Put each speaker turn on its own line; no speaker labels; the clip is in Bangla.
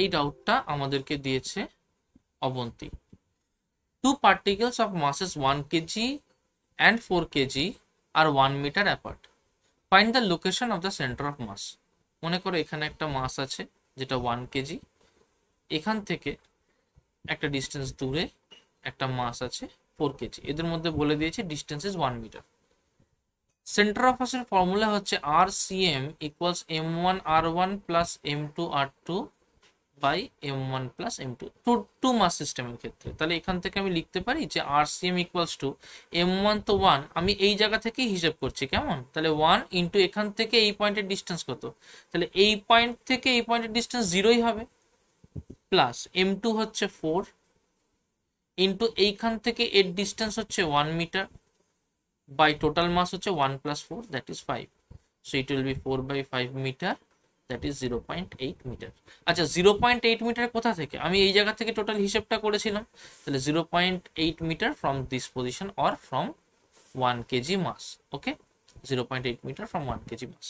এই ডাউটটা আমাদেরকে দিয়েছে Abanti two particles of masses one kg and four kg আর one metre apart find the location of the centre of mass মনে করো এখানে একটা মাস আছে যেটা ওয়ান কেজি এখান থেকে একটা ডিস্টেন্স দূরে একটা মাস আছে ফোর কেজি এদের মধ্যে বলে দিয়েছে distance is one metre centre of মাসের ফর্মুলা হচ্ছে R C M equals M one R one plus M two R two by M one plus M two two two mass সিস্টেমের ক্ষেত্রে তাহলে এখান থেকে আমি লিখতে পারি যে R C M equals to M one তো ওয়ান আমি এই জায়গা থেকেই হিসেব করছি কেমন তাহলে ওয়ান ইন্টু এখান থেকে এই পয়েন্টের ডিস্টেন্স কত তাহলে এই পয়েন্ট থেকে এই পয়েন্টের ডিস্টেন্স জিরোই হবে প্লাস এম টু হচ্ছে ফোর ইন্টু এইখান থেকে এর ডিস্টেন্স হচ্ছে one metre by total mass হচ্ছে one plus four that is five so it will be four by five metre that is zero point eight metre আচ্ছা জিরো পয়েন্ট এইট মিটার কোথা থেকে আমি এই জায়গা থেকে টোটাল হিসেবটা করেছিলাম তাহলে zero point eight metre from this position or from one kg mass okay zero point eight metre from one kg mass